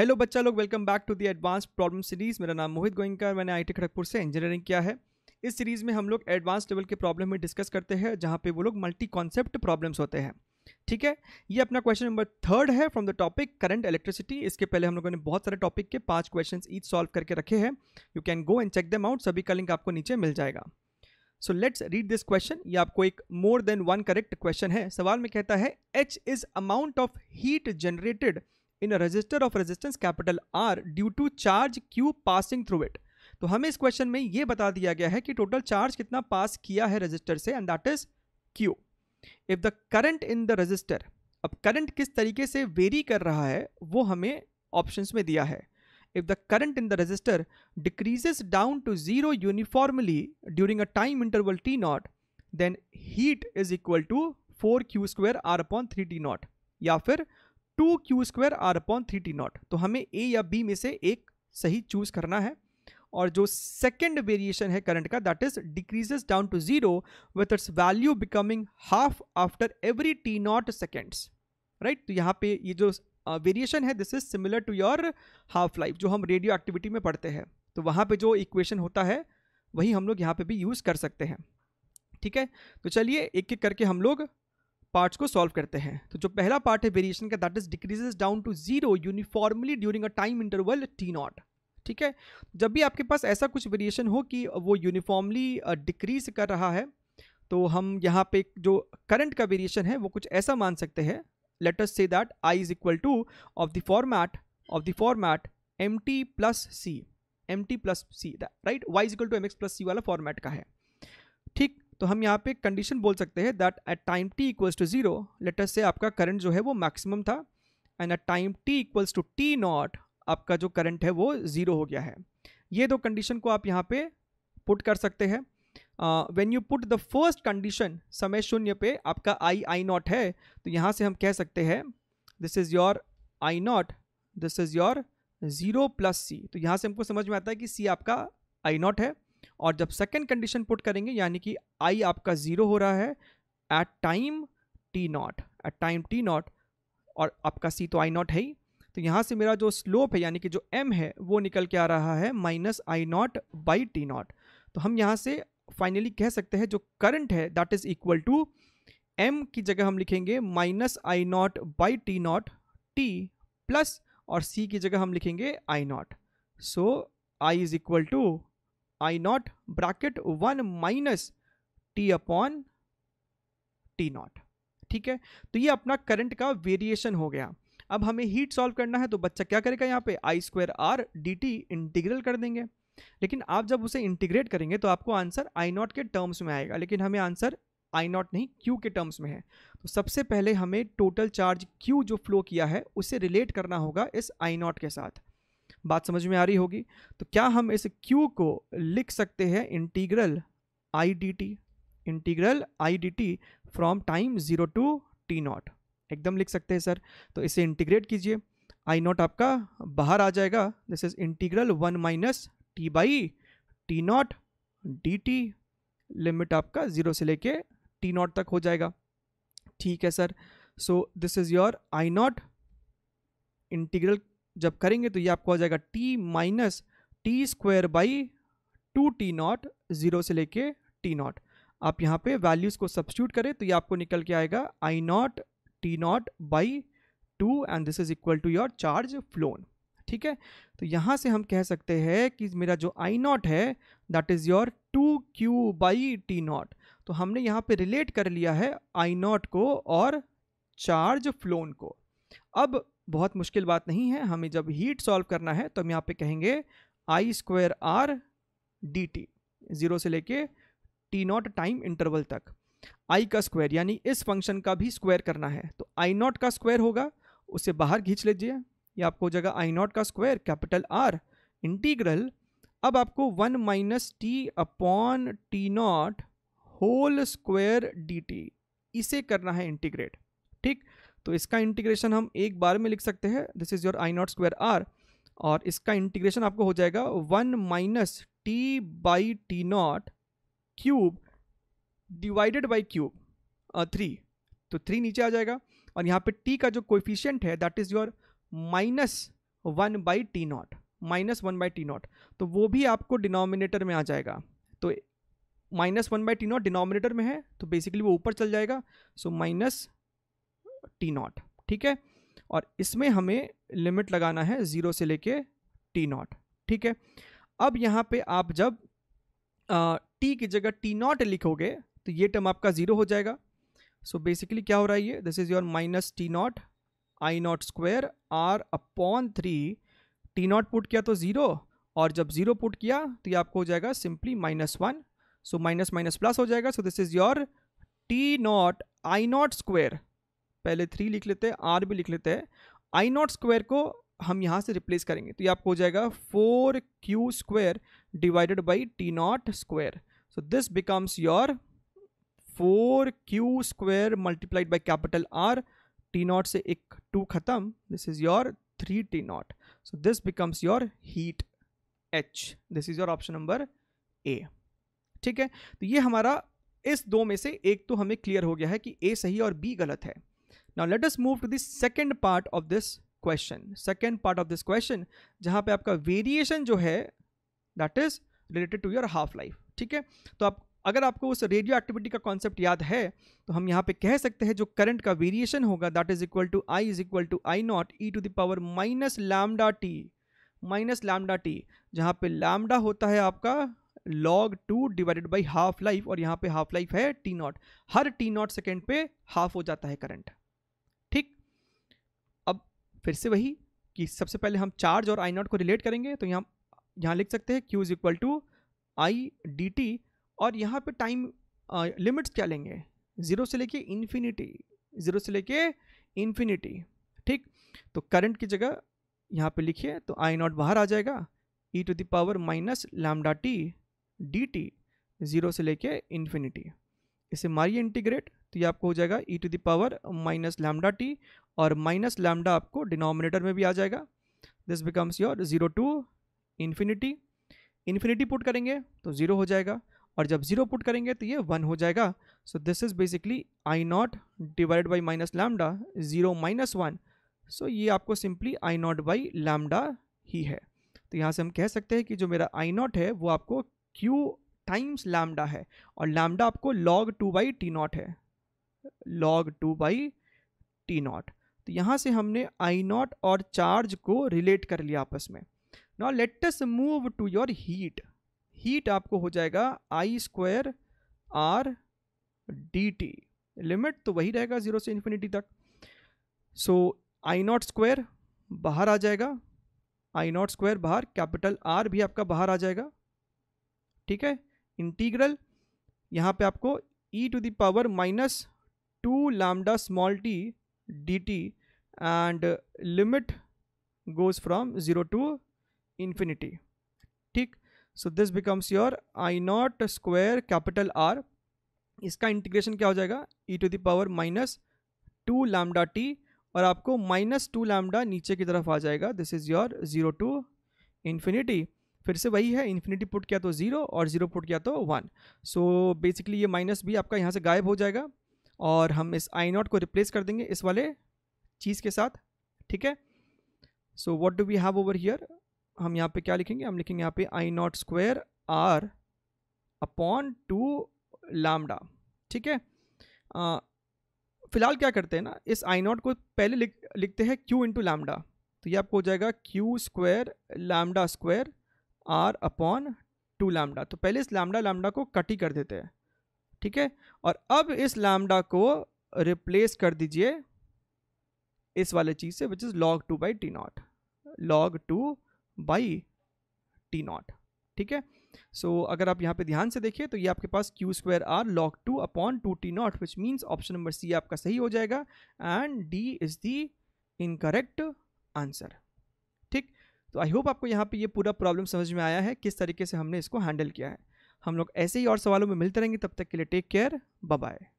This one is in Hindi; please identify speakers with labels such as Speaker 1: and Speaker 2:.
Speaker 1: हेलो बच्चा लोग welcome back to the advance problem series मेरा नाम मोहित गोइंकर मैंने आई टी खड़गपुर से इंजीनियरिंग किया है इस सीरीज़ में हम लोग एडवांस लेवल के प्रॉब्लम में डिस्कस करते हैं जहाँ पे वो लोग मल्टी कॉन्सेप्ट प्रॉब्लम्स होते हैं ठीक है ये अपना क्वेश्चन नंबर थर्ड है from the topic current electricity इसके पहले हम लोगों ने बहुत सारे टॉपिक के पाँच क्वेश्चन ईच सॉल्व करके रखे हैं you can go and check them out सभी का लिंक आपको नीचे मिल जाएगा so let's read this question ये आपको एक more than one correct question है सवाल में कहता है H is amount of heat generated in resistor of resistance capital R due to charge Q passing through it तो हमें इस क्वेश्चन में यह बता दिया गया है कि टोटल चार्ज कितना पास किया है रजिस्टर से and that is Q if the current in the resistor अब करंट किस तरीके से वेरी कर रहा है वो हमें ऑप्शन में दिया है if the current in the resistor decreases down to zero uniformly during a time interval T nought then heat is equal to four Q square R upon three T nought या फिर two Q square R upon three T nought तो हमें ए या बी में से एक सही चूज करना है और जो सेकेंड वेरिएशन है करंट का that is decreases down to zero with its value becoming half after every T nought seconds right तो यहाँ पे ये जो वेरिएशन uh, है this is similar to your half life जो हम रेडियो एक्टिविटी में पढ़ते हैं तो वहाँ पे जो इक्वेशन होता है वही हम लोग यहाँ पे भी यूज़ कर सकते हैं ठीक है तो चलिए एक एक करके हम लोग पार्ट्स को सॉल्व करते हैं तो जो पहला पार्ट है वेरिएशन का that is decreases down to zero uniformly during a time interval T not ठीक है जब भी आपके पास ऐसा कुछ वेरिएशन हो कि वो यूनिफॉर्मली डिक्रीज कर रहा है तो हम यहाँ पे जो करंट का वेरिएशन है वो कुछ ऐसा मान सकते हैं let us say that I is equal to of the format of the format M T plus C M T plus C right Y is equal to M X plus C वाला फॉर्मेट का है तो हम यहाँ पे कंडीशन बोल सकते हैं that at time T equals to zero let's say आपका करंट जो है वो मैक्सिमम था and at time T equals to T nought आपका जो करंट है वो ज़ीरो हो गया है ये दो कंडीशन को आप यहाँ पे पुट कर सकते हैं when you put the first condition समय शून्य पे आपका आई आई नॉट है तो यहाँ से हम कह सकते हैं this is your I nought this is your zero plus C तो यहाँ से हमको समझ में आता है कि सी आपका आई नॉट है और जब सेकेंड कंडीशन पुट करेंगे यानी कि आई आपका ज़ीरो हो रहा है at time T nought at time T nought और आपका सी तो आई नॉट है ही तो यहाँ से मेरा जो स्लोप है यानी कि जो एम है वो निकल के आ रहा है minus I nought by T nought तो हम यहाँ से फाइनली कह सकते हैं जो करंट है that is equal to M की जगह हम लिखेंगे minus I nought by T nought T plus और सी की जगह हम लिखेंगे I nought so I is equal to I nought bracket one minus T upon T not ठीक है तो ये अपना करंट का वेरिएशन हो गया अब हमें हीट सॉल्व करना है तो बच्चा क्या करेगा यहाँ पे I square R D T integral कर देंगे लेकिन आप जब उसे इंटीग्रेट करेंगे तो आपको आंसर आई नॉट के टर्म्स में आएगा लेकिन हमें आंसर आई नॉट नहीं क्यू के टर्म्स में है तो सबसे पहले हमें टोटल चार्ज क्यू जो फ्लो किया है उसे रिलेट करना होगा इस आई नॉट के साथ बात समझ में आ रही होगी तो क्या हम इस क्यू को लिख सकते हैं integral I D T integral I D T from time zero to T nought एकदम लिख सकते हैं सर तो इसे इंटीग्रेट कीजिए आई नॉट आपका बाहर आ जाएगा this is integral one minus T by T nought D T limit आपका ज़ीरो से लेके टी नॉट तक हो जाएगा ठीक है sir so this is your I nought integral जब करेंगे तो ये आपको आ जाएगा T minus T square by two T nought zero से लेके टी नॉट आप यहाँ पे वैल्यूज़ को सब्सट्यूट करें तो ये आपको निकल के आएगा I nought T nought by two and this is equal to your charge flown ठीक है तो यहाँ से हम कह सकते हैं कि मेरा जो आई नॉट है that is your two Q by T nought तो हमने यहाँ पे रिलेट कर लिया है आई नॉट को और चार्ज फ्लोन को अब बहुत मुश्किल बात नहीं है हमें जब हीट सॉल्व करना है तो हम यहाँ पे कहेंगे I square R D T zero से लेके टी नॉट टाइम इंटरवल तक आई का स्क्वायर यानी इस फंक्शन का भी स्क्वायर करना है तो आई नॉट का स्क्वायर होगा उसे बाहर खींच लीजिए ये आपको हो जाएगा आई नॉट का स्क्वायर कैपिटल आर इंटीग्रल अब आपको one minus T upon T nought whole square D T इसे करना है इंटीग्रेट तो इसका इंटीग्रेशन हम एक बार में लिख सकते हैं this is your I not square R और इसका इंटीग्रेशन आपको हो जाएगा one minus T by T nought cube divided by cube three तो थ्री नीचे आ जाएगा और यहाँ पे टी का जो कोफिशियंट है that is your minus one by T nought minus one by T nought तो वो भी आपको डिनोमिनेटर में आ जाएगा तो minus one by T nought denominator में है तो बेसिकली वो ऊपर चल जाएगा सो माइनस टी नॉट ठीक है और इसमें हमें लिमिट लगाना है ज़ीरो से लेके टी नॉट ठीक है अब यहाँ पे आप जब टी की जगह टी नॉट लिखोगे तो ये टर्म आपका ज़ीरो हो जाएगा सो so बेसिकली क्या हो रहा है ये this is your minus T nought I not square R upon three T nought put किया तो ज़ीरो और जब ज़ीरो पुट किया तो ये आपको हो जाएगा simply minus one so minus minus plus हो जाएगा so this is your T nought I not square पहले थ्री लिख लेते हैं आर भी लिख लेते हैं आई नॉट स्क्वायर को हम यहाँ से रिप्लेस करेंगे तो ये आपको हो जाएगा four Q square divided by T nought square so this becomes your four Q square multiplied by capital R T nought से एक टू खत्म this is your three T nought so this becomes your heat H this is your option number A ठीक है तो ये हमारा इस दो में से एक तो हमें क्लियर हो गया है कि ए सही और बी गलत है now let us move to this second part of this question second part of this question जहाँ पे आपका वेरिएशन जो है that is related to your half life ठीक है तो आप अगर आपको उस रेडियो एक्टिविटी का कॉन्सेप्ट याद है तो हम यहाँ पे कह सकते हैं जो करंट का वेरिएशन होगा that is equal to I is equal to I nought E to the power minus lambda T minus lambda T जहाँ पे लैमडा होता है आपका log two divided by half life और यहाँ पे हाफ लाइफ है टी नॉट हर टी नॉट सेकेंड पे हाफ हो जाता है करंट फिर से वही कि सबसे पहले हम चार्ज और आई नॉट को रिलेट करेंगे तो यहाँ यहाँ लिख सकते हैं Q is equal to I D T और यहाँ पे टाइम लिमिट्स क्या लेंगे ज़ीरो से लेके इन्फिनिटी ज़ीरो से लेके इन्फिनिटी ठीक तो करंट की जगह यहाँ पे लिखिए तो आई नॉट बाहर आ जाएगा ई to the power minus lambda T D T zero से लेके इन्फिनिटी इसे मारिए इंटीग्रेट तो ये आपको हो जाएगा ई to the power minus lambda T और माइनस लैमडा आपको डिनोमिनेटर में भी आ जाएगा this becomes your zero to infinity infinity put करेंगे तो ज़ीरो हो जाएगा और जब ज़ीरो पुट करेंगे तो ये वन हो जाएगा so this is basically I nought divide by minus lambda zero minus one so ये आपको simply I nought by lambda ही है तो यहाँ से हम कह सकते हैं कि जो मेरा आई नॉट है वो आपको क्यू टाइम्स लैमडा है और लैमडा आपको log two by T nought है log two by T nought तो यहाँ से हमने आई नॉट और चार्ज को रिलेट कर लिया आपस में now let's move to your heat heat आपको हो जाएगा I square R D T limit तो वही रहेगा जीरो से इन्फिनिटी तक सो आई नॉट स्क्वायर बाहर आ जाएगा आई नॉट स्क्वायर बाहर कैपिटल आर भी आपका बाहर आ जाएगा ठीक है इंटीग्रल यहाँ पे आपको e to the power minus two lambda small t D t and limit goes from zero to infinity ठीक so this becomes your I not square capital R इसका इंटीग्रेशन क्या हो जाएगा ई to the power minus two lambda T और आपको माइनस टू लैमडा नीचे की तरफ आ जाएगा this is your zero to infinity फिर से वही है इन्फिनिटी पुट किया तो ज़ीरो और ज़ीरो पुट किया तो वन सो बेसिकली ये माइनस भी आपका यहाँ से गायब हो जाएगा और हम इस आई नॉट को रिप्लेस कर देंगे इस वाले चीज़ के साथ ठीक है so what do we have over here हम यहाँ पे क्या लिखेंगे हम लिखेंगे यहाँ पे I not square R upon two lambda ठीक है फिलहाल क्या करते हैं ना इस आई नॉट को पहले लिख लिखते हैं क्यू इंटू लामडा तो ये आपको हो जाएगा q square lambda square R upon two lambda तो पहले इस लामडा लामडा को कट ही कर देते हैं ठीक है और अब इस लैमडा को रिप्लेस कर दीजिए इस वाले चीज़ से which is log two by T naught log two by T not ठीक है सो अगर आप यहाँ पे ध्यान से देखिए तो ये आपके पास q square R log two upon two T naught which means option number C आपका सही हो जाएगा and D is the incorrect answer ठीक तो आई होप आपको यहाँ पे ये पूरा प्रॉब्लम समझ में आया है किस तरीके से हमने इसको हैंडल किया है हम लोग ऐसे ही और सवालों में मिलते रहेंगे तब तक के लिए टेक केयर बाय